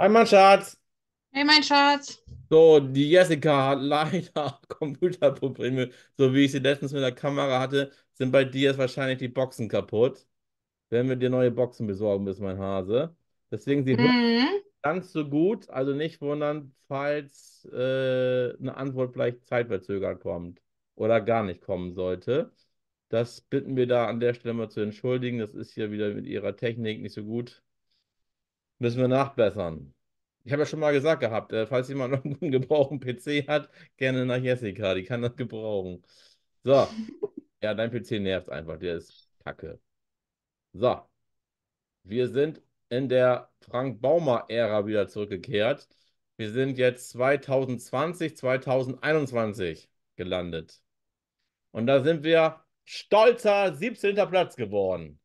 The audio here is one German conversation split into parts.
Hi, mein Schatz. Hey, mein Schatz. So, die Jessica hat leider Computerprobleme. So wie ich sie letztens mit der Kamera hatte, sind bei dir jetzt wahrscheinlich die Boxen kaputt. Wenn wir dir neue Boxen besorgen ist mein Hase. Deswegen sie mhm. ganz so gut. Also nicht wundern, falls äh, eine Antwort vielleicht zeitverzögert kommt oder gar nicht kommen sollte. Das bitten wir da an der Stelle mal zu entschuldigen. Das ist hier wieder mit ihrer Technik nicht so gut müssen wir nachbessern. Ich habe ja schon mal gesagt gehabt, äh, falls jemand noch einen gebrauchten PC hat, gerne nach Jessica, die kann das gebrauchen. So. ja, dein PC nervt einfach, der ist kacke. So. Wir sind in der Frank Baumer-Ära wieder zurückgekehrt. Wir sind jetzt 2020, 2021 gelandet. Und da sind wir stolzer 17. Platz geworden.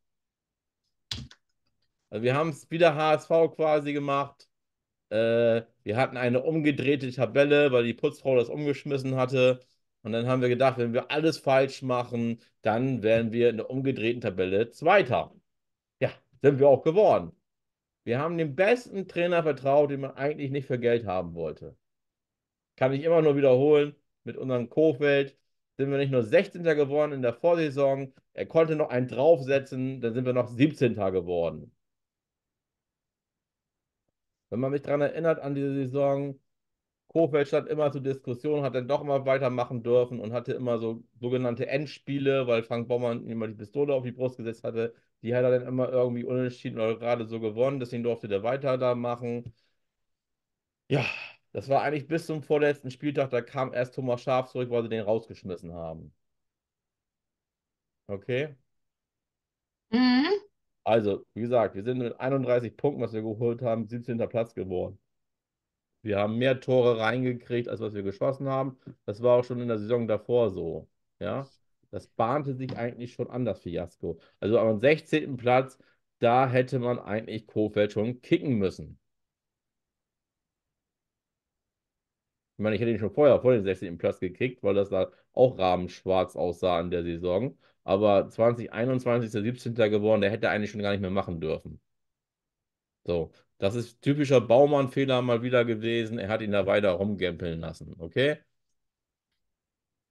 Also wir haben es wieder HSV quasi gemacht. Äh, wir hatten eine umgedrehte Tabelle, weil die Putzfrau das umgeschmissen hatte. Und dann haben wir gedacht, wenn wir alles falsch machen, dann werden wir in der umgedrehten Tabelle Zweiter. Ja, sind wir auch geworden. Wir haben dem besten Trainer vertraut, den man eigentlich nicht für Geld haben wollte. Kann ich immer nur wiederholen. Mit unserem Kofeld sind wir nicht nur 16. geworden in der Vorsaison. Er konnte noch einen draufsetzen, dann sind wir noch 17. geworden. Wenn man mich daran erinnert, an diese Saison, Kofeld stand immer zur Diskussion, hat dann doch immer weitermachen dürfen und hatte immer so sogenannte Endspiele, weil Frank Baumann immer die Pistole auf die Brust gesetzt hatte. Die hat er dann immer irgendwie unentschieden oder gerade so gewonnen, deswegen durfte der weiter da machen. Ja, das war eigentlich bis zum vorletzten Spieltag, da kam erst Thomas Schaf zurück, weil sie den rausgeschmissen haben. Okay? Mhm. Also, wie gesagt, wir sind mit 31 Punkten, was wir geholt haben, 17. Platz geworden. Wir haben mehr Tore reingekriegt, als was wir geschossen haben. Das war auch schon in der Saison davor so. Ja, das bahnte sich eigentlich schon an, das Fiasko. Also am 16. Platz, da hätte man eigentlich Kofeld schon kicken müssen. Ich meine, ich hätte ihn schon vorher vor den 16. Platz gekickt, weil das da auch rabenschwarz aussah in der Saison aber 2021 ist der 17. geworden, der hätte eigentlich schon gar nicht mehr machen dürfen. So, das ist typischer Baumann-Fehler mal wieder gewesen. Er hat ihn da weiter rumgempeln lassen, okay?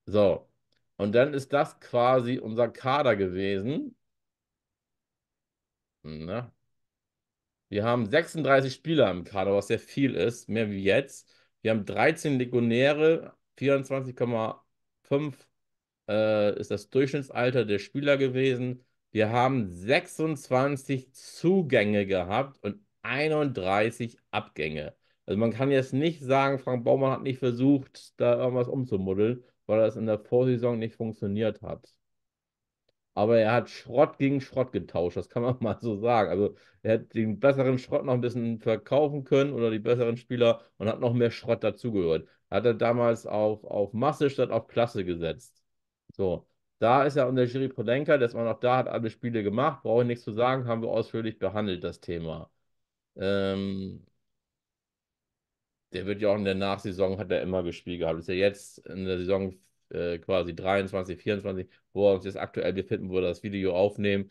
So, und dann ist das quasi unser Kader gewesen. Na? Wir haben 36 Spieler im Kader, was sehr viel ist, mehr wie jetzt. Wir haben 13 Legionäre, 24,5 äh, ist das Durchschnittsalter der Spieler gewesen. Wir haben 26 Zugänge gehabt und 31 Abgänge. Also man kann jetzt nicht sagen, Frank Baumann hat nicht versucht, da irgendwas umzumuddeln, weil das in der Vorsaison nicht funktioniert hat. Aber er hat Schrott gegen Schrott getauscht, das kann man mal so sagen. Also er hätte den besseren Schrott noch ein bisschen verkaufen können oder die besseren Spieler und hat noch mehr Schrott dazugehört. Hat er damals auf, auf Masse statt auf Klasse gesetzt. So, da ist ja unser Jiri Polenka, der ist auch da, hat alle Spiele gemacht, brauche ich nichts zu sagen, haben wir ausführlich behandelt, das Thema. Ähm, der wird ja auch in der Nachsaison, hat er immer gespielt gehabt. Ist ja jetzt in der Saison äh, quasi 23, 24, wo wir uns jetzt aktuell befinden, wo wir das Video aufnehmen.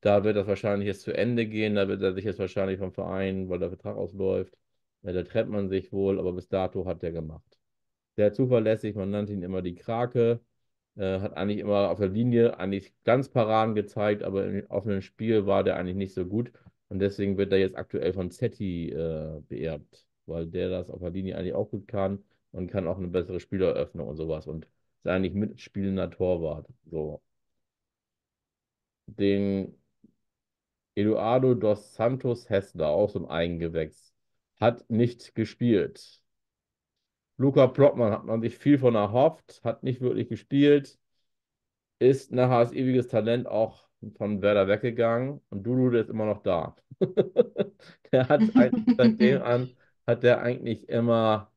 Da wird das wahrscheinlich jetzt zu Ende gehen. Da wird er sich jetzt wahrscheinlich vom Verein, weil der Vertrag ausläuft. Ja, äh, da trennt man sich wohl, aber bis dato hat er gemacht. Sehr zuverlässig, man nannte ihn immer die Krake. Äh, hat eigentlich immer auf der Linie eigentlich ganz Paraden gezeigt, aber im offenen Spiel war der eigentlich nicht so gut. Und deswegen wird er jetzt aktuell von Zetti äh, beerbt, weil der das auf der Linie eigentlich auch gut kann und kann auch eine bessere Spieleröffnung und sowas und ist eigentlich mitspielender Torwart. So. Den Eduardo dos Santos Hessler, auch so ein Eigengewächs, hat nicht gespielt. Luca Plottmann hat man sich viel von erhofft, hat nicht wirklich gespielt, ist nachher als ewiges Talent auch von Werder weggegangen und Dudu, ist immer noch da. der hat seitdem an, hat der eigentlich immer,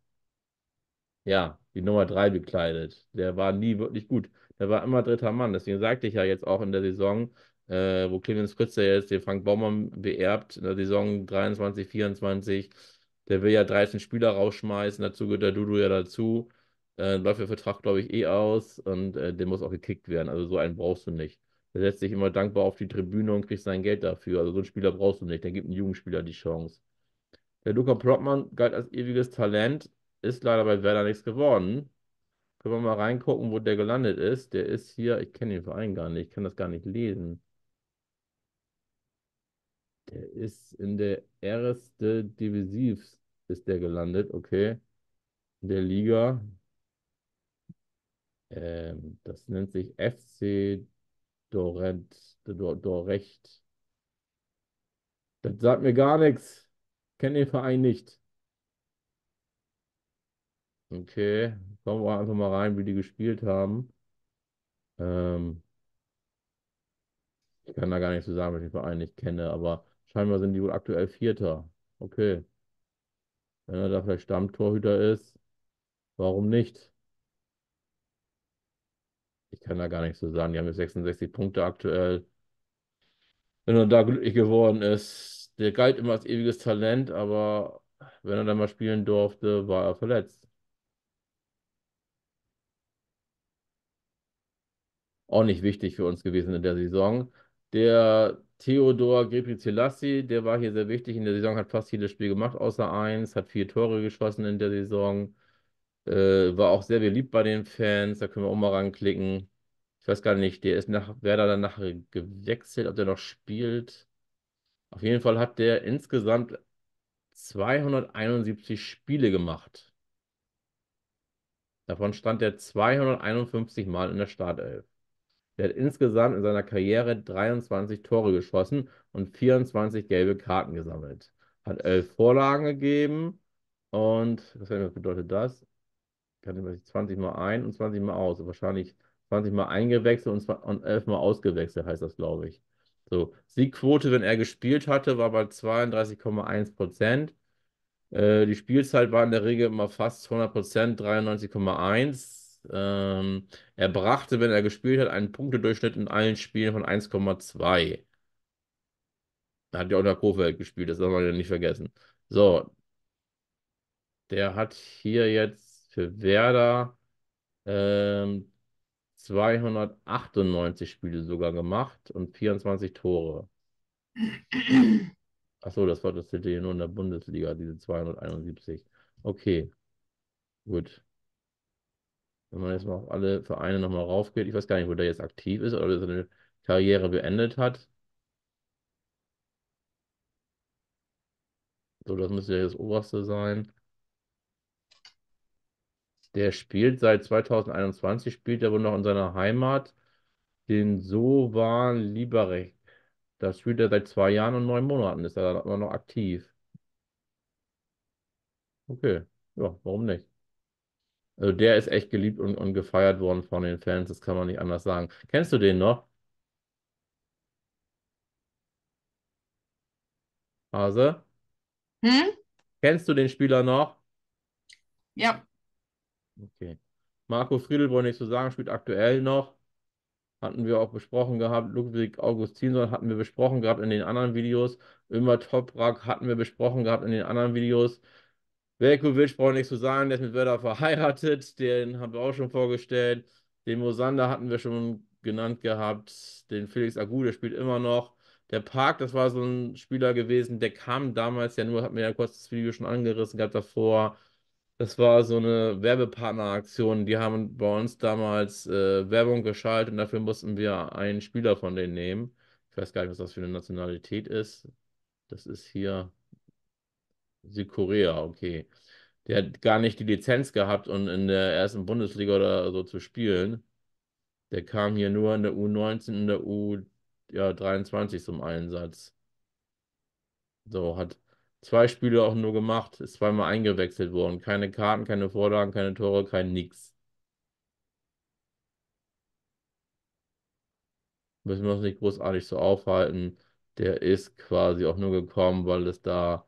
ja, die Nummer 3 bekleidet. Der war nie wirklich gut. Der war immer dritter Mann. Deswegen sagte ich ja jetzt auch in der Saison, äh, wo Clemens Fritz ja jetzt den Frank Baumann beerbt, in der Saison 23, 24, der will ja 13 Spieler rausschmeißen, dazu gehört der Dudu ja dazu. Äh, läuft der Vertrag, glaube ich, eh aus und äh, der muss auch gekickt werden. Also so einen brauchst du nicht. Der setzt sich immer dankbar auf die Tribüne und kriegt sein Geld dafür. Also so einen Spieler brauchst du nicht. Dann gibt ein Jugendspieler die Chance. Der Luca Prottmann galt als ewiges Talent, ist leider bei Werder nichts geworden. Können wir mal reingucken, wo der gelandet ist. Der ist hier, ich kenne den Verein gar nicht, ich kann das gar nicht lesen. Der ist in der erste Divisivs ist der gelandet, okay. In der Liga. Ähm, das nennt sich FC Dorent, Dorecht. Das sagt mir gar nichts. Kenne den Verein nicht. Okay, kommen wir einfach mal rein, wie die gespielt haben. Ähm, ich kann da gar nichts so zu sagen, weil ich den Verein nicht kenne, aber Scheinbar sind die wohl aktuell Vierter. Okay. Wenn er da vielleicht Stammtorhüter ist, warum nicht? Ich kann da gar nichts so sagen. Die haben jetzt 66 Punkte aktuell. Wenn er da glücklich geworden ist, der galt immer als ewiges Talent, aber wenn er dann mal spielen durfte, war er verletzt. Auch nicht wichtig für uns gewesen in der Saison. Der Theodor Gebrselassie, der war hier sehr wichtig in der Saison, hat fast jedes Spiel gemacht, außer eins, hat vier Tore geschossen in der Saison. Äh, war auch sehr beliebt bei den Fans, da können wir auch mal ranklicken. Ich weiß gar nicht, der ist nach Werder dann nachher gewechselt, ob der noch spielt. Auf jeden Fall hat der insgesamt 271 Spiele gemacht. Davon stand er 251 Mal in der Startelf. Der hat insgesamt in seiner Karriere 23 Tore geschossen und 24 gelbe Karten gesammelt. Hat elf Vorlagen gegeben und was bedeutet das? Kann ich 20 mal ein und 20 mal aus. Wahrscheinlich 20 mal eingewechselt und, 12, und 11 mal ausgewechselt heißt das, glaube ich. So, Siegquote, wenn er gespielt hatte, war bei 32,1 Prozent. Äh, die Spielzeit war in der Regel immer fast 200 Prozent, 93,1 ähm, er brachte, wenn er gespielt hat, einen Punktedurchschnitt in allen Spielen von 1,2. Hat ja auch unter Kofeld gespielt, das darf man ja nicht vergessen. So. Der hat hier jetzt für Werder ähm, 298 Spiele sogar gemacht und 24 Tore. Achso, das war das Titel hier nur in der Bundesliga, diese 271. Okay. Gut wenn man jetzt mal auf alle Vereine nochmal raufgeht, ich weiß gar nicht, wo der jetzt aktiv ist oder seine Karriere beendet hat. So, das müsste ja das oberste sein. Der spielt seit 2021, spielt aber noch in seiner Heimat, den Sovan Liberec. Da spielt er seit zwei Jahren und neun Monaten, ist er immer noch aktiv. Okay, ja, warum nicht? Also der ist echt geliebt und, und gefeiert worden von den Fans, das kann man nicht anders sagen. Kennst du den noch? Hase? Hm? Kennst du den Spieler noch? Ja. Okay. Marco Friedel wollte ich so sagen, spielt aktuell noch. Hatten wir auch besprochen gehabt. Ludwig Augustinson hatten wir besprochen gehabt in den anderen Videos. Immer Toprak hatten wir besprochen gehabt in den anderen Videos. Velkovic ich nichts zu sagen, der ist mit Werder verheiratet, den haben wir auch schon vorgestellt. Den Mosander hatten wir schon genannt gehabt, den Felix Agu, der spielt immer noch. Der Park, das war so ein Spieler gewesen, der kam damals ja nur, hat mir ja kurz das Video schon angerissen gehabt davor. Das war so eine Werbepartneraktion. Die haben bei uns damals äh, Werbung geschaltet und dafür mussten wir einen Spieler von denen nehmen. Ich weiß gar nicht, was das für eine Nationalität ist. Das ist hier Südkorea, okay. Der hat gar nicht die Lizenz gehabt, um in der ersten Bundesliga oder so zu spielen. Der kam hier nur in der U19, in der U23 zum Einsatz. So, hat zwei Spiele auch nur gemacht, ist zweimal eingewechselt worden. Keine Karten, keine Vorlagen, keine Tore, kein Nix. Müssen wir uns nicht großartig so aufhalten. Der ist quasi auch nur gekommen, weil es da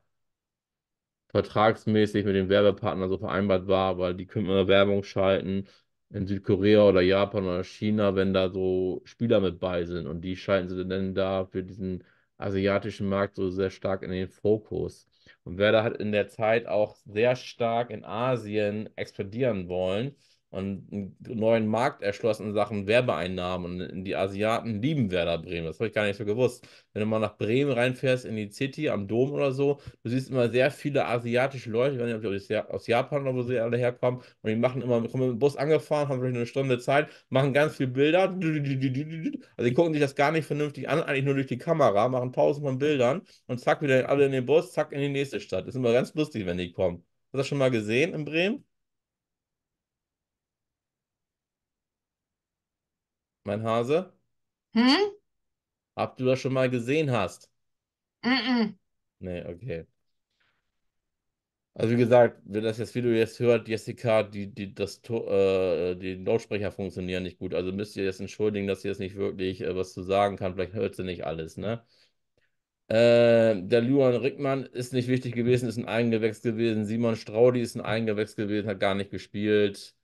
vertragsmäßig mit dem Werbepartner so vereinbart war, weil die können immer Werbung schalten in Südkorea oder Japan oder China, wenn da so Spieler mit bei sind und die schalten sie dann da für diesen asiatischen Markt so sehr stark in den Fokus. Und Werder hat in der Zeit auch sehr stark in Asien expandieren wollen und einen neuen Markt erschlossen in Sachen Werbeeinnahmen. Und die Asiaten lieben Werder Bremen. Das habe ich gar nicht so gewusst. Wenn du mal nach Bremen reinfährst, in die City, am Dom oder so, du siehst immer sehr viele asiatische Leute, ich weiß nicht, ob die aus Japan oder wo sie alle herkommen, und die machen immer, kommen mit dem Bus angefahren, haben vielleicht eine Stunde Zeit, machen ganz viele Bilder. Also die gucken sich das gar nicht vernünftig an, eigentlich nur durch die Kamera, machen tausend von Bildern und zack, wieder alle in den Bus, zack, in die nächste Stadt. Das ist immer ganz lustig, wenn die kommen. Hast du das schon mal gesehen in Bremen? mein Hase? Hm? Ob du das schon mal gesehen hast? Mm -mm. Nee, okay. Also wie gesagt, wenn das jetzt Video jetzt hört, Jessica, die, die, das, äh, die Lautsprecher funktionieren nicht gut. Also müsst ihr jetzt entschuldigen, dass ihr jetzt nicht wirklich äh, was zu sagen kann. Vielleicht hört sie nicht alles, ne? Äh, der Luan Rickmann ist nicht wichtig gewesen, ist ein Eingewächs gewesen. Simon Straudi ist ein Eingewächs gewesen, hat gar nicht gespielt.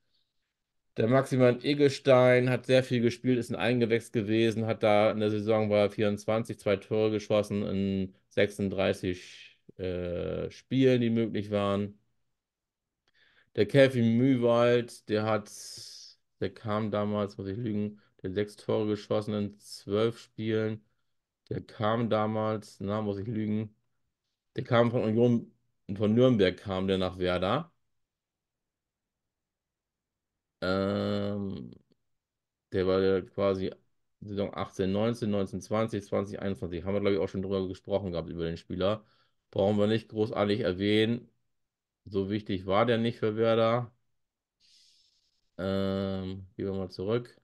Der Maximilian Egelstein hat sehr viel gespielt, ist ein Eingewächs gewesen, hat da in der Saison war 24 zwei Tore geschossen in 36 äh, Spielen, die möglich waren. Der Kevin Mühwald, der hat, der kam damals, muss ich lügen, der hat sechs Tore geschossen in zwölf Spielen. Der kam damals, na, muss ich lügen, der kam von Union, von Nürnberg kam der nach Werder. Ähm, der war ja quasi Saison 18, 19, 19, 20, 20, 21. Haben wir, glaube ich, auch schon drüber gesprochen gehabt, über den Spieler. Brauchen wir nicht großartig erwähnen. So wichtig war der nicht für Werder. Ähm, gehen wir mal zurück.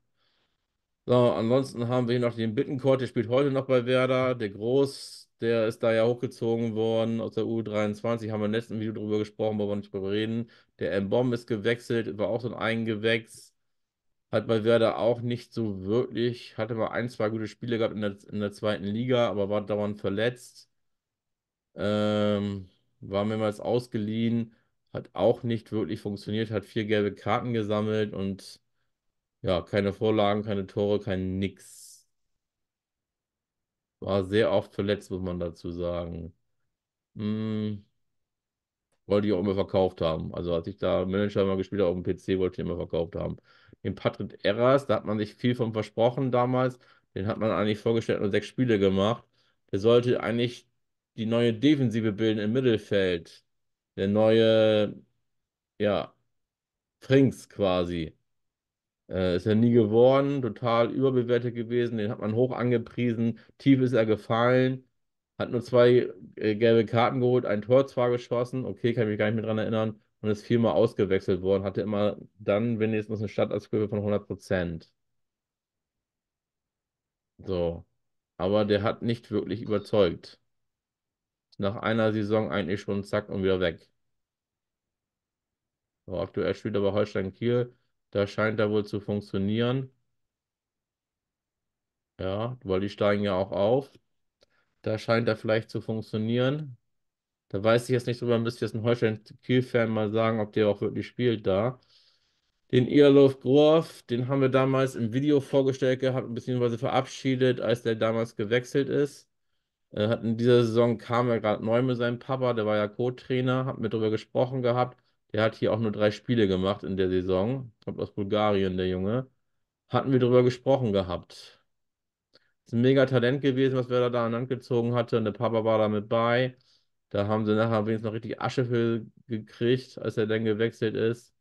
So, ansonsten haben wir hier noch den Bittenkort, der spielt heute noch bei Werder. Der Groß, der ist da ja hochgezogen worden aus der U23, haben wir im letzten Video darüber gesprochen, wollen wir nicht drüber reden. Der M-Bomb ist gewechselt, war auch so ein Eingewächs. Hat bei Werder auch nicht so wirklich, hatte mal ein, zwei gute Spiele gehabt in der, in der zweiten Liga, aber war dauernd verletzt. Ähm, war mehrmals ausgeliehen, hat auch nicht wirklich funktioniert, hat vier gelbe Karten gesammelt und ja, keine Vorlagen, keine Tore, kein Nix. War sehr oft verletzt, muss man dazu sagen. Hm, wollte ich auch immer verkauft haben. Also als ich da Manager mal gespielt habe auf dem PC, wollte ich immer verkauft haben. Den Patrick Erras, da hat man sich viel von versprochen damals. Den hat man eigentlich vorgestellt und sechs Spiele gemacht. Der sollte eigentlich die neue Defensive bilden im Mittelfeld. Der neue, ja, Frings quasi. Äh, ist er nie geworden, total überbewertet gewesen, den hat man hoch angepriesen, tief ist er gefallen, hat nur zwei äh, gelbe Karten geholt, ein Tor zwar geschossen, okay, kann ich mich gar nicht mehr dran erinnern, und ist viermal ausgewechselt worden, hatte immer dann wenigstens eine Stadtabschwürfe von 100 Prozent. So, aber der hat nicht wirklich überzeugt. Nach einer Saison eigentlich schon zack und wieder weg. So, aktuell spielt aber Holstein Kiel da scheint er wohl zu funktionieren. Ja, weil die steigen ja auch auf. Da scheint er vielleicht zu funktionieren. Da weiß ich jetzt nicht drüber, müsste jetzt ein Holstein Kiel-Fan mal sagen, ob der auch wirklich spielt da. Den Irlof Groff, den haben wir damals im Video vorgestellt gehabt, beziehungsweise verabschiedet, als der damals gewechselt ist. Äh, hat in dieser Saison kam er gerade neu mit seinem Papa, der war ja Co-Trainer, hat mit drüber gesprochen gehabt. Der hat hier auch nur drei Spiele gemacht in der Saison. Kommt aus Bulgarien, der Junge. Hatten wir darüber gesprochen gehabt. Ist ein mega Talent gewesen, was Werder da an Land gezogen hatte. Und der Papa war da mit bei. Da haben sie nachher wenigstens noch richtig Asche für gekriegt, als er dann gewechselt ist.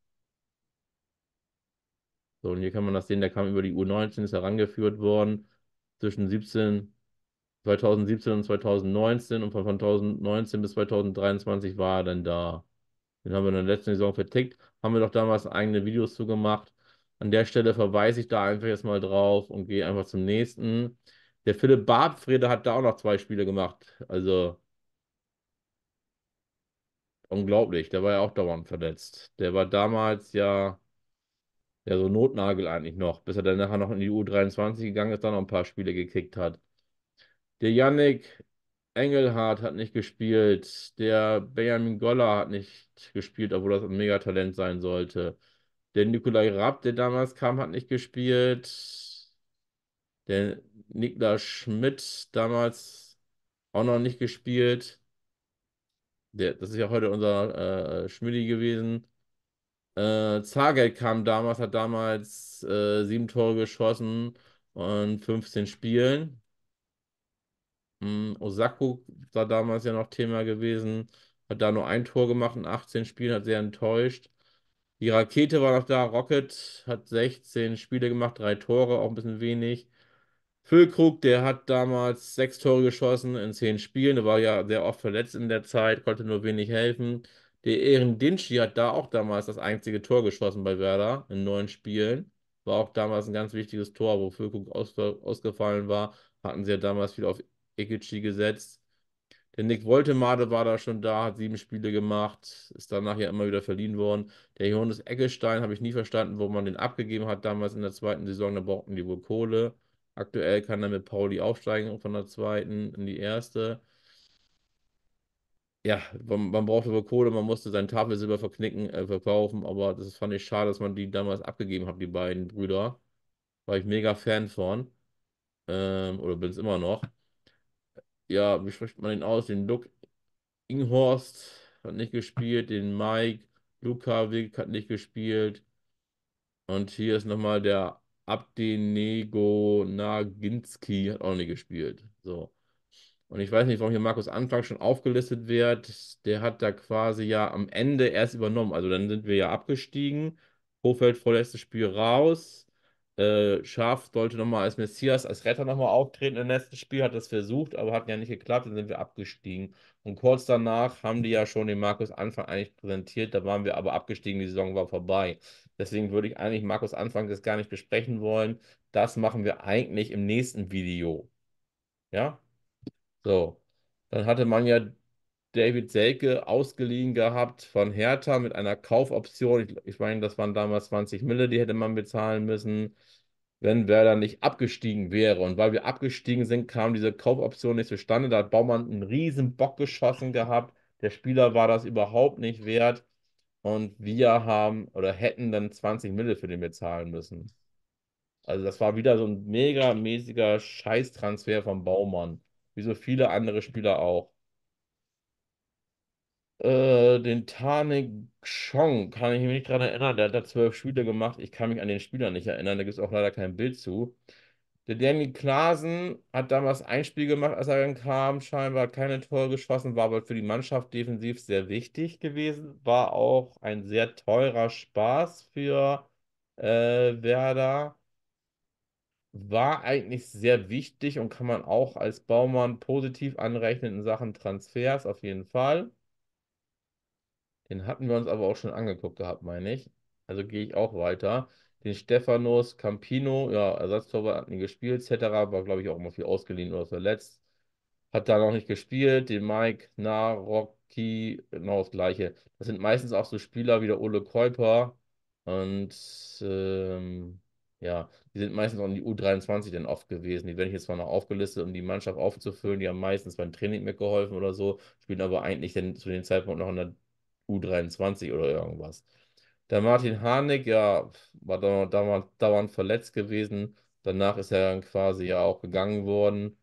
So, und hier kann man das sehen, der kam über die U19, ist herangeführt worden zwischen 17, 2017 und 2019 und von 2019 bis 2023 war er dann da den haben wir in der letzten Saison vertickt, haben wir doch damals eigene Videos zu gemacht. An der Stelle verweise ich da einfach jetzt mal drauf und gehe einfach zum nächsten. Der Philipp Bartfrede hat da auch noch zwei Spiele gemacht. Also unglaublich, der war ja auch dauernd verletzt. Der war damals ja, ja so Notnagel eigentlich noch, bis er dann nachher noch in die U23 gegangen ist, dann noch ein paar Spiele gekickt hat. Der Yannick Engelhardt hat nicht gespielt. Der Benjamin Goller hat nicht gespielt, obwohl das ein Megatalent sein sollte. Der Nikolai Rapp, der damals kam, hat nicht gespielt. Der Niklas Schmidt damals auch noch nicht gespielt. Der, das ist ja heute unser äh, Schmidti gewesen. Äh, Zargeld kam damals, hat damals äh, sieben Tore geschossen und 15 Spielen. Mhm, Osako war damals ja noch Thema gewesen, hat da nur ein Tor gemacht in 18 Spielen, hat sehr enttäuscht. Die Rakete war noch da, Rocket hat 16 Spiele gemacht, drei Tore, auch ein bisschen wenig. Füllkrug, der hat damals sechs Tore geschossen in zehn Spielen, der war ja sehr oft verletzt in der Zeit, konnte nur wenig helfen. Der Ehren Dinschi hat da auch damals das einzige Tor geschossen bei Werder in neun Spielen. War auch damals ein ganz wichtiges Tor, wo Füllkrug aus, ausgefallen war. Hatten sie ja damals viel auf Ekechi gesetzt. Der Nick Woltemade war da schon da, hat sieben Spiele gemacht, ist danach ja immer wieder verliehen worden. Der Johannes Eggestein habe ich nie verstanden, wo man den abgegeben hat damals in der zweiten Saison. Da brauchten die wohl Kohle. Aktuell kann er mit Pauli aufsteigen von der zweiten in die erste. Ja, man, man brauchte wohl Kohle, man musste sein Tafelsilber verknicken, äh, verkaufen, aber das fand ich schade, dass man die damals abgegeben hat, die beiden Brüder. War ich mega Fan von. Ähm, oder bin es immer noch ja, wie spricht man den aus? Den Luke Inghorst hat nicht gespielt, den Mike Lukavik hat nicht gespielt. Und hier ist nochmal der Abdenego Naginski, hat auch nicht gespielt. So. Und ich weiß nicht, warum hier Markus Anfang schon aufgelistet wird. Der hat da quasi ja am Ende erst übernommen. Also dann sind wir ja abgestiegen. Hofeld vorletztes Spiel raus. Äh, Schaf sollte nochmal als Messias, als Retter nochmal auftreten im letzten Spiel, hat das versucht, aber hat ja nicht geklappt, dann sind wir abgestiegen. Und kurz danach haben die ja schon den Markus Anfang eigentlich präsentiert, da waren wir aber abgestiegen, die Saison war vorbei. Deswegen würde ich eigentlich Markus Anfang das gar nicht besprechen wollen. Das machen wir eigentlich im nächsten Video. Ja? So. Dann hatte man ja David Selke ausgeliehen gehabt von Hertha mit einer Kaufoption. Ich, ich meine, das waren damals 20 Mille, die hätte man bezahlen müssen, wenn Werder nicht abgestiegen wäre. Und weil wir abgestiegen sind, kam diese Kaufoption nicht zustande. Da hat Baumann einen riesen Bock geschossen gehabt. Der Spieler war das überhaupt nicht wert. Und wir haben oder hätten dann 20 Mille für den bezahlen müssen. Also das war wieder so ein mega mäßiger Scheißtransfer von Baumann. Wie so viele andere Spieler auch. Äh, den Tanik Chong kann ich mich nicht daran erinnern. Der hat da zwölf Spiele gemacht. Ich kann mich an den Spieler nicht erinnern. Da gibt es auch leider kein Bild zu. Der Danny Klaasen hat damals ein Spiel gemacht, als er dann kam. Scheinbar keine Tore geschossen, war aber für die Mannschaft defensiv sehr wichtig gewesen. War auch ein sehr teurer Spaß für äh, Werder war eigentlich sehr wichtig und kann man auch als Baumann positiv anrechnen in Sachen Transfers auf jeden Fall. Den hatten wir uns aber auch schon angeguckt gehabt, meine ich. Also gehe ich auch weiter. Den Stefanos Campino, ja, Ersatztorwart hat nie gespielt, etc. War, glaube ich, auch immer viel ausgeliehen oder verletzt. Hat da noch nicht gespielt. Den Mike Narocki, genau das Gleiche. Das sind meistens auch so Spieler wie der Ole Käuper und ähm, ja, die sind meistens auch in die U23 dann oft gewesen. Die werden jetzt zwar noch aufgelistet, um die Mannschaft aufzufüllen. Die haben meistens beim Training mitgeholfen oder so, spielen aber eigentlich dann zu dem Zeitpunkt noch in der U23 oder irgendwas. Der Martin Harnik, ja, war dauernd, dauernd, verletzt gewesen. Danach ist er dann quasi ja auch gegangen worden.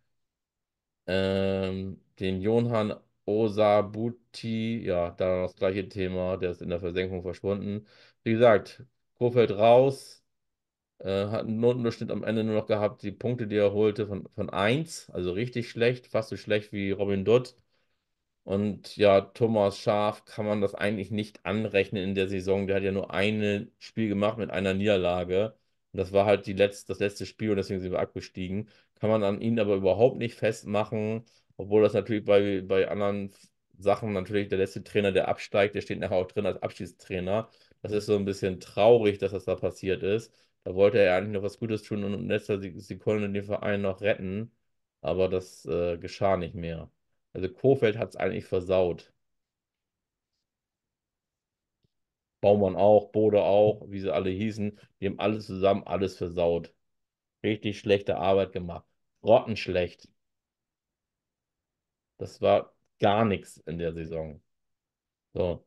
Ähm, den Johann Osabuti, ja, da das gleiche Thema, der ist in der Versenkung verschwunden. Wie gesagt, Kofeld raus, äh, hat einen Notendurchschnitt am Ende nur noch gehabt, die Punkte, die er holte, von, von 1, also richtig schlecht, fast so schlecht wie Robin Dutt. Und ja, Thomas Schaf kann man das eigentlich nicht anrechnen in der Saison. Der hat ja nur ein Spiel gemacht mit einer Niederlage. Und das war halt die letzte, das letzte Spiel und deswegen sind wir abgestiegen. Kann man an ihn aber überhaupt nicht festmachen, obwohl das natürlich bei, bei anderen Sachen natürlich der letzte Trainer, der absteigt, der steht nachher auch drin als Abschiedstrainer. Das ist so ein bisschen traurig, dass das da passiert ist. Da wollte er eigentlich noch was Gutes tun und in letzter Sekunde den Verein noch retten. Aber das äh, geschah nicht mehr. Also Kofeld hat es eigentlich versaut. Baumann auch, Bode auch, wie sie alle hießen. Die haben alles zusammen alles versaut. Richtig schlechte Arbeit gemacht. Rottenschlecht. Das war gar nichts in der Saison. So.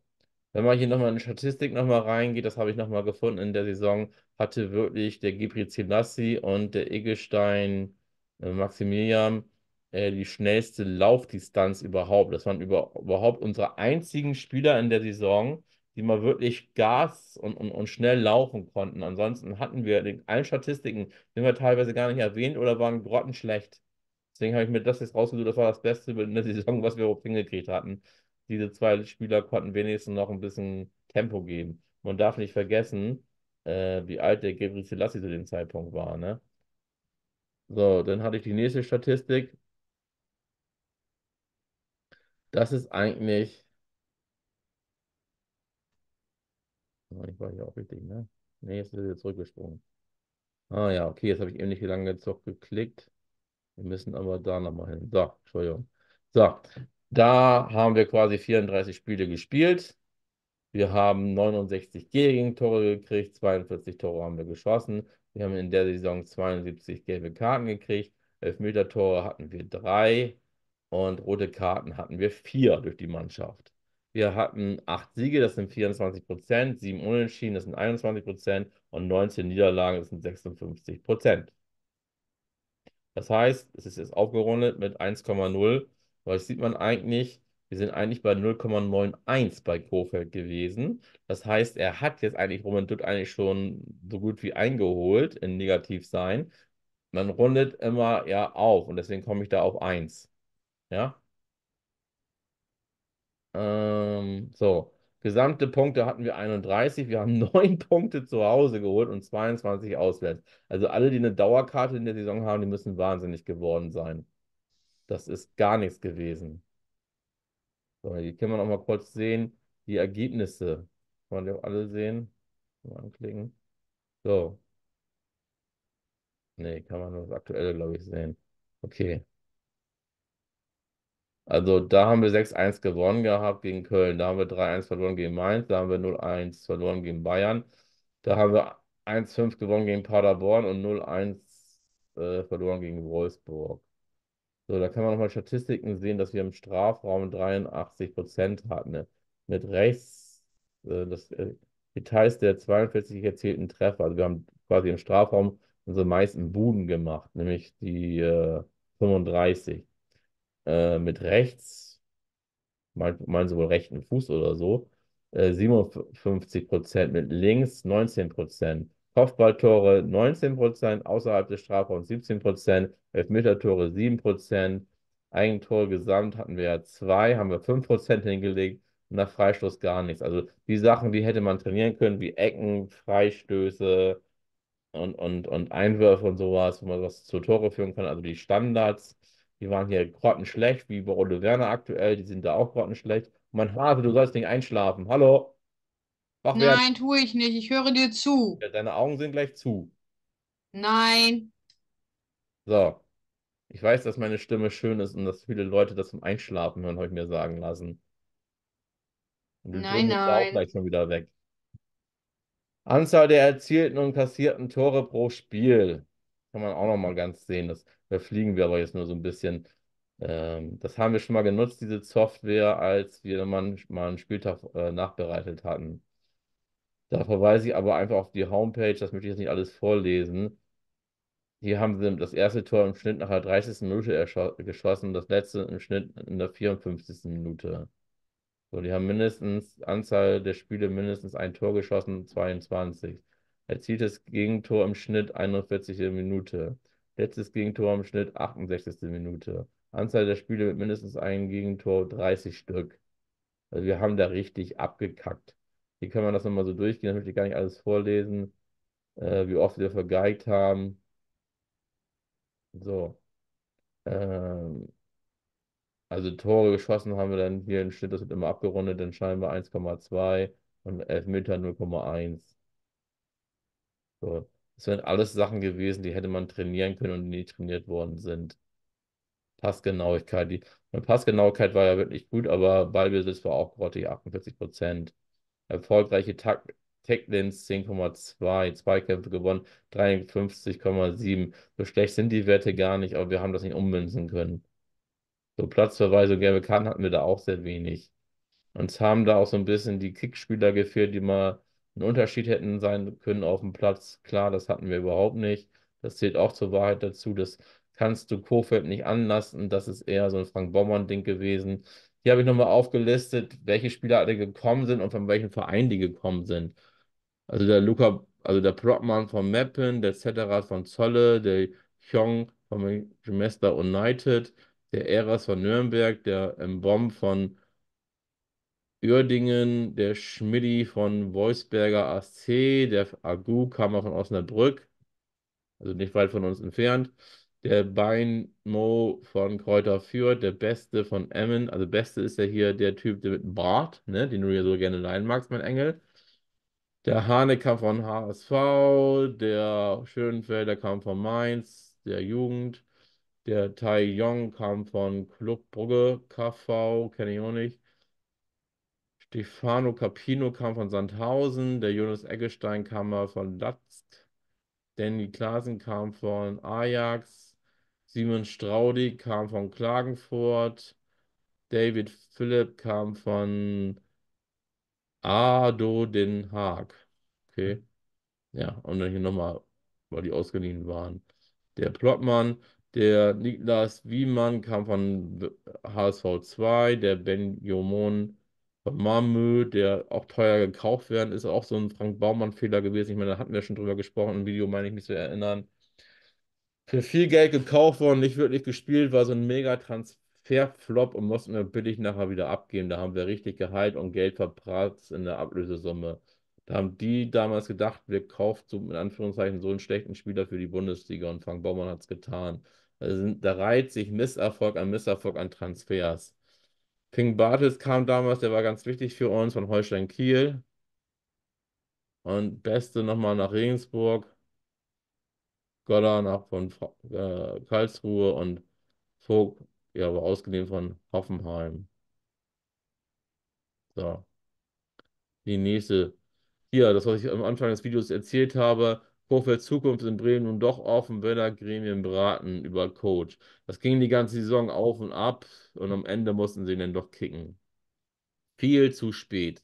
Wenn man hier nochmal in die Statistik nochmal reingeht, das habe ich nochmal gefunden in der Saison, hatte wirklich der Gibri Zilassi und der Iggestein äh, Maximilian äh, die schnellste Laufdistanz überhaupt. Das waren über, überhaupt unsere einzigen Spieler in der Saison, die mal wirklich Gas und, und, und schnell laufen konnten. Ansonsten hatten wir in allen Statistiken, sind wir teilweise gar nicht erwähnt oder waren grottenschlecht. Deswegen habe ich mir das jetzt rausgesucht, das war das Beste in der Saison, was wir überhaupt hingekriegt hatten. Diese zwei Spieler konnten wenigstens noch ein bisschen Tempo geben. Man darf nicht vergessen, äh, wie alt der Gebre Selassie zu dem Zeitpunkt war. Ne? So, dann hatte ich die nächste Statistik. Das ist eigentlich. Ah, ich war hier auch richtig, ne? Ne, jetzt ist er wieder zurückgesprungen. Ah ja, okay, jetzt habe ich eben nicht lange zurück geklickt. Wir müssen aber da nochmal hin. So, Entschuldigung. So, da haben wir quasi 34 Spiele gespielt. Wir haben 69 Gegentore gekriegt, 42 Tore haben wir geschossen. Wir haben in der Saison 72 gelbe Karten gekriegt. Elfmeter-Tore hatten wir drei. Und rote Karten hatten wir vier durch die Mannschaft. Wir hatten acht Siege, das sind 24 Prozent, sieben Unentschieden, das sind 21 Prozent und 19 Niederlagen, das sind 56 Prozent. Das heißt, es ist jetzt aufgerundet mit 1,0, weil das sieht man eigentlich, wir sind eigentlich bei 0,91 bei Kofeld gewesen. Das heißt, er hat jetzt eigentlich Roman Dutt eigentlich schon so gut wie eingeholt in Negativsein. Man rundet immer ja auf und deswegen komme ich da auf 1. Ja. Ähm, so, gesamte Punkte hatten wir 31. Wir haben 9 Punkte zu Hause geholt und 22 auswärts. Also alle, die eine Dauerkarte in der Saison haben, die müssen wahnsinnig geworden sein. Das ist gar nichts gewesen. So, hier können wir noch mal kurz sehen, die Ergebnisse. Kann man die auch alle sehen? Mal anklicken. So. Nee, kann man nur das aktuelle, glaube ich, sehen. Okay. Also da haben wir 6-1 gewonnen gehabt gegen Köln, da haben wir 3-1 verloren gegen Mainz, da haben wir 0-1 verloren gegen Bayern, da haben wir 1-5 gewonnen gegen Paderborn und 0-1 äh, verloren gegen Wolfsburg. So, da kann man nochmal Statistiken sehen, dass wir im Strafraum 83 Prozent hatten. Ne? Mit rechts, äh, das äh, Details der 42 erzielten Treffer. Also wir haben quasi im Strafraum unsere meisten Buden gemacht, nämlich die äh, 35 äh, mit rechts, meinen sie wohl rechten Fuß oder so, äh, 57 Prozent, mit links 19 Prozent. Kopfballtore 19 Prozent, außerhalb des Strafraums 17 Prozent, Elfmetertore 7 Prozent, Eigentore gesamt hatten wir ja zwei, haben wir 5 Prozent hingelegt, nach Freistoß gar nichts. Also die Sachen, die hätte man trainieren können, wie Ecken, Freistöße und, und, und Einwürfe und sowas, wo man was zu Tore führen kann, also die Standards, die waren hier grottenschlecht, wie bei Rollo Werner aktuell, die sind da auch grottenschlecht. Mein Hase, du sollst nicht einschlafen. Hallo? Wach Nein, tue ich nicht. Ich höre dir zu. Ja, deine Augen sind gleich zu. Nein. So. Ich weiß, dass meine Stimme schön ist und dass viele Leute das zum Einschlafen hören, habe ich mir sagen lassen. Und die nein, nein. auch gleich schon wieder weg. Anzahl der erzielten und kassierten Tore pro Spiel kann man auch noch mal ganz sehen. Das überfliegen wir aber jetzt nur so ein bisschen. Ähm, das haben wir schon mal genutzt, diese Software, als wir mal einen Spieltag äh, nachbereitet hatten. Da verweise ich aber einfach auf die Homepage, das möchte ich jetzt nicht alles vorlesen. Hier haben sie das erste Tor im Schnitt nach der 30. Minute geschossen das letzte im Schnitt in der 54. Minute. So, die haben mindestens, Anzahl der Spiele mindestens ein Tor geschossen, 22. Erzielt das Gegentor im Schnitt 41. Minute. Letztes Gegentor im Schnitt 68. Minute. Anzahl der Spiele mit mindestens einem Gegentor 30 Stück. Also wir haben da richtig abgekackt. Hier kann man das nochmal so durchgehen, das möchte ich gar nicht alles vorlesen, äh, wie oft wir vergeigt haben. So. Ähm, also Tore geschossen haben wir dann hier im Schnitt, das wird immer abgerundet, dann scheinbar 1,2 und Elfmeter 0,1. So. Das wären alles Sachen gewesen, die hätte man trainieren können und nie trainiert worden sind. Passgenauigkeit. Die, meine Passgenauigkeit war ja wirklich gut, aber Ballbesitz war auch grottig, 48%. Erfolgreiche Takt, Tacklins 10,2, Zweikämpfe gewonnen 53,7. So schlecht sind die Werte gar nicht, aber wir haben das nicht ummünzen können. So Platzverweise, gelbe Karten hatten wir da auch sehr wenig. Uns haben da auch so ein bisschen die Kickspieler gefehlt, die mal einen Unterschied hätten sein können auf dem Platz. Klar, das hatten wir überhaupt nicht. Das zählt auch zur Wahrheit dazu. Das kannst du Kofeld nicht anlassen. Das ist eher so ein Frank Bommern-Ding gewesen. Hier habe ich nochmal aufgelistet, welche Spieler alle gekommen sind und von welchem Verein die gekommen sind. Also der Luca, also der Prockmann von Meppen, der Zetterat von Zolle, der Chong von Gemester United, der Eras von Nürnberg, der Mbom von Uerdingen, der Schmidti von Wolfsberger AC, der Agu kam auch von Osnabrück, also nicht weit von uns entfernt. Der Beinmo von Kräuter Fürth, der Beste von Emmen, also Beste ist ja hier der Typ der mit dem Bart, ne, den du ja so gerne leihen magst, mein Engel. Der Hane kam von HSV, der Schönfelder kam von Mainz, der Jugend. Der Tai Yong kam von Club Brugge, KV, kenne ich auch nicht. Stefano Capino kam von Sandhausen, der Jonas Eggestein kam mal von Latzt, Danny Klaasen kam von Ajax, Simon Straudi kam von Klagenfurt, David Philipp kam von Ado Den Haag. Okay. Ja, und dann hier nochmal, weil die ausgeliehen waren. Der Plottmann, der Niklas Wiemann kam von HSV 2, der Ben Jomon bei Mamö, der auch teuer gekauft werden, ist auch so ein Frank Baumann-Fehler gewesen. Ich meine, da hatten wir schon drüber gesprochen im Video, meine ich mich zu erinnern. Für viel Geld gekauft worden, nicht wirklich gespielt, war so ein mega Transferflop und mussten wir billig nachher wieder abgeben. Da haben wir richtig geheilt und Geld verbratzt in der Ablösesumme. Da haben die damals gedacht, wir kaufen so, in Anführungszeichen so einen schlechten Spieler für die Bundesliga und Frank Baumann hat es getan. Also, da reiht sich Misserfolg an Misserfolg an Transfers. Ping Bartels kam damals, der war ganz wichtig für uns von Holstein Kiel. Und Beste nochmal nach Regensburg. Goller nach von äh, Karlsruhe und Vogt, ja, aber ausgeliehen von Hoffenheim. So. Die nächste. Hier, das, was ich am Anfang des Videos erzählt habe, Vorfelds Zukunft in Bremen nun doch offen, wenn er Gremien beraten über Coach. Das ging die ganze Saison auf und ab und am Ende mussten sie ihn dann doch kicken. Viel zu spät.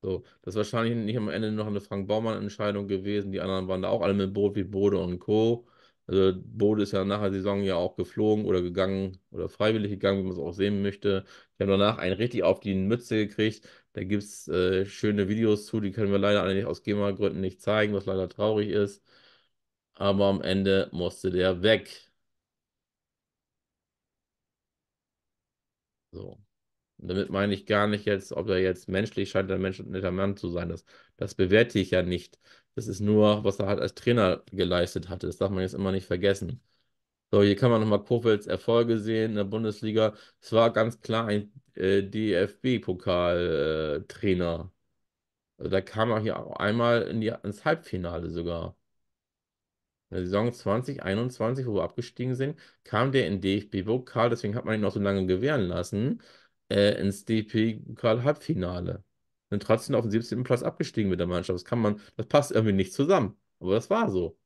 So, das ist wahrscheinlich nicht am Ende noch eine Frank Baumann-Entscheidung gewesen. Die anderen waren da auch alle mit Boot wie Bode und Co. Also Bode ist ja nach der Saison ja auch geflogen oder gegangen oder freiwillig gegangen, wie man es auch sehen möchte. Die haben danach einen richtig auf die Mütze gekriegt. Da gibt es äh, schöne Videos zu, die können wir leider alle nicht aus GEMA-Gründen nicht zeigen, was leider traurig ist. Aber am Ende musste der weg. So. Und damit meine ich gar nicht jetzt, ob er jetzt menschlich scheint, ein Mensch, netter Mann zu sein. Das, das bewerte ich ja nicht. Das ist nur, was er halt als Trainer geleistet hatte. Das darf man jetzt immer nicht vergessen. So, hier kann man nochmal Kofelds Erfolge sehen in der Bundesliga. Es war ganz klar ein äh, DFB-Pokal-Trainer. Äh, also da kam er hier auch einmal in die, ins Halbfinale sogar. In der Saison 2021, wo wir abgestiegen sind, kam der in DFB-Pokal, deswegen hat man ihn noch so lange gewähren lassen, äh, ins DFB-Pokal-Halbfinale sind trotzdem auf den 17. Platz abgestiegen mit der Mannschaft. Das kann man, das passt irgendwie nicht zusammen. Aber das war so.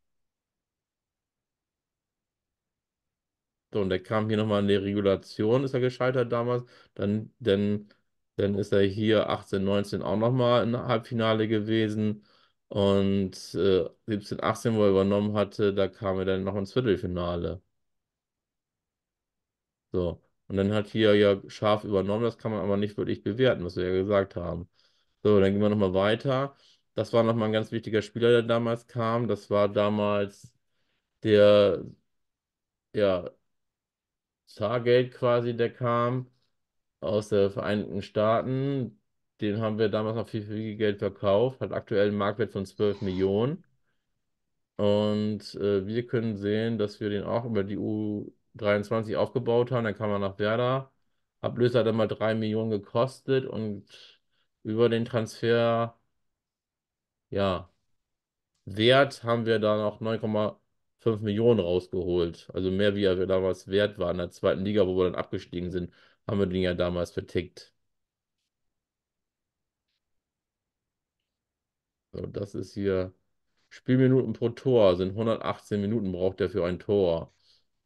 So, und der kam hier nochmal in die Regulation, ist er gescheitert damals. Dann, dann, dann ist er hier 18, 19 auch nochmal in der Halbfinale gewesen. Und äh, 17, 18, wo er übernommen hatte, da kam er dann noch ins Viertelfinale. So. Und dann hat hier ja scharf übernommen, das kann man aber nicht wirklich bewerten, was wir ja gesagt haben. So, dann gehen wir nochmal weiter. Das war nochmal ein ganz wichtiger Spieler, der damals kam. Das war damals der, ja, Stargate quasi, der kam aus den Vereinigten Staaten. Den haben wir damals noch viel, viel Geld verkauft, hat aktuell einen Marktwert von 12 Millionen. Und äh, wir können sehen, dass wir den auch über die U23 aufgebaut haben. Dann kam er nach Werder. Ablöser hat er 3 Millionen gekostet und über den Transfer, ja, Wert haben wir da noch 9,5 Millionen rausgeholt. Also mehr, wie er damals wert war in der zweiten Liga, wo wir dann abgestiegen sind, haben wir den ja damals vertickt. So, das ist hier Spielminuten pro Tor sind 118 Minuten braucht er für ein Tor.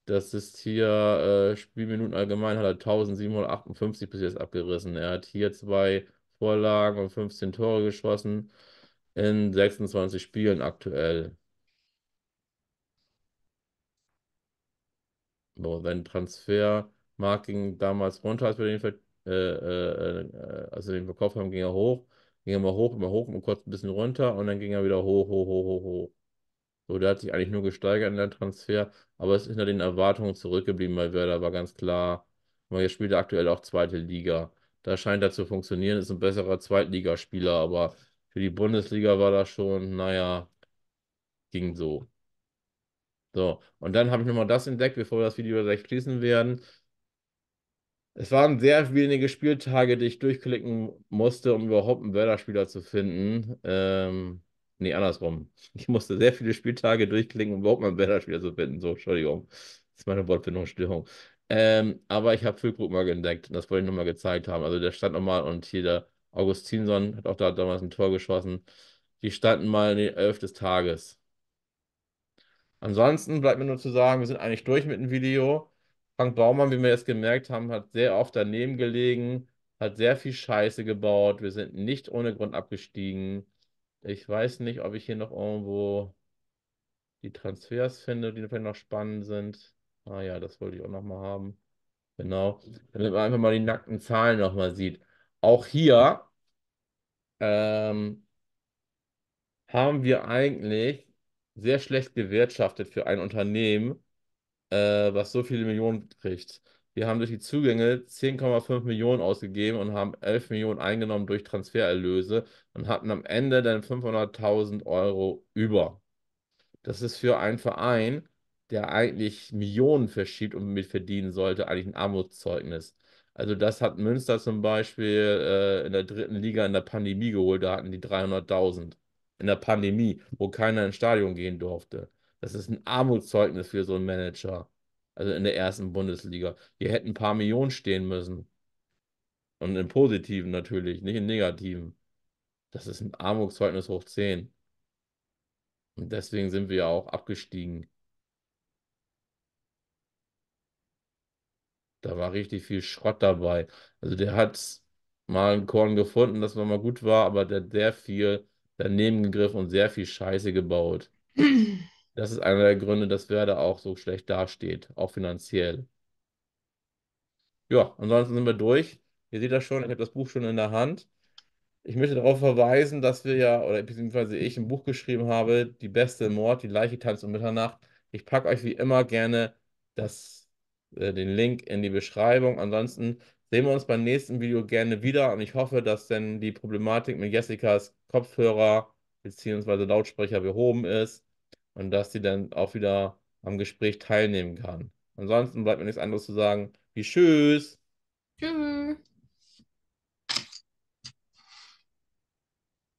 Das ist hier äh, Spielminuten allgemein hat er 1758 bis jetzt abgerissen. Er hat hier zwei Vorlagen und 15 Tore geschossen in 26 Spielen aktuell. Boah, sein Transfermarkt ging damals runter, als wir den, äh, äh, äh, als wir den verkauft haben, ging er hoch. Ging er mal hoch, immer hoch, immer kurz ein bisschen runter und dann ging er wieder hoch, hoch, hoch, hoch, hoch. So, der hat sich eigentlich nur gesteigert in der Transfer, aber es ist hinter den Erwartungen zurückgeblieben bei Werder, war ganz klar. Aber jetzt spielt aktuell auch zweite Liga. Da scheint er zu funktionieren, ist ein besserer Zweitligaspieler, aber für die Bundesliga war das schon, naja, ging so. So, und dann habe ich nochmal das entdeckt, bevor wir das Video gleich schließen werden. Es waren sehr wenige Spieltage, die ich durchklicken musste, um überhaupt einen Werder-Spieler zu finden. Ähm, nee, andersrum. Ich musste sehr viele Spieltage durchklicken, um überhaupt mal einen Werder-Spieler zu finden. So, Entschuldigung. Das ist meine Wortfindungsstörung. Ähm, aber ich habe Füllkrug mal entdeckt und das wollte ich nochmal gezeigt haben. Also der stand nochmal und hier der Augustinson hat auch da damals ein Tor geschossen. Die standen mal in den Elf des Tages. Ansonsten bleibt mir nur zu sagen, wir sind eigentlich durch mit dem Video. Frank Baumann, wie wir jetzt gemerkt haben, hat sehr oft daneben gelegen, hat sehr viel Scheiße gebaut. Wir sind nicht ohne Grund abgestiegen. Ich weiß nicht, ob ich hier noch irgendwo die Transfers finde, die vielleicht noch spannend sind. Ah ja, das wollte ich auch nochmal haben. Genau. Damit man einfach mal die nackten Zahlen nochmal sieht. Auch hier ähm, haben wir eigentlich sehr schlecht gewirtschaftet für ein Unternehmen, äh, was so viele Millionen kriegt. Wir haben durch die Zugänge 10,5 Millionen ausgegeben und haben 11 Millionen eingenommen durch Transfererlöse und hatten am Ende dann 500.000 Euro über. Das ist für einen Verein, der eigentlich Millionen verschiebt und mit verdienen sollte, eigentlich ein Armutszeugnis. Also das hat Münster zum Beispiel äh, in der dritten Liga in der Pandemie geholt, da hatten die 300.000 in der Pandemie, wo keiner ins Stadion gehen durfte. Das ist ein Armutszeugnis für so einen Manager. Also in der ersten Bundesliga. Die hätten ein paar Millionen stehen müssen. Und im Positiven natürlich, nicht im Negativen. Das ist ein Armutszeugnis hoch 10. Und deswegen sind wir ja auch abgestiegen. Da war richtig viel Schrott dabei. Also der hat mal ein Korn gefunden, das mal gut war, aber der hat sehr viel daneben gegriffen und sehr viel Scheiße gebaut. Das ist einer der Gründe, dass Werder auch so schlecht dasteht, auch finanziell. Ja, ansonsten sind wir durch. Ihr seht das schon, ich habe das Buch schon in der Hand. Ich möchte darauf verweisen, dass wir ja, oder beziehungsweise ich ein Buch geschrieben habe, Die beste Mord, die Leiche tanzt um Mitternacht. Ich packe euch wie immer gerne das äh, den Link in die Beschreibung. Ansonsten sehen wir uns beim nächsten Video gerne wieder und ich hoffe, dass dann die Problematik mit Jessicas Kopfhörer bzw. Lautsprecher behoben ist und dass sie dann auch wieder am Gespräch teilnehmen kann. Ansonsten bleibt mir nichts anderes zu sagen. Wie tschüss. Tschüss.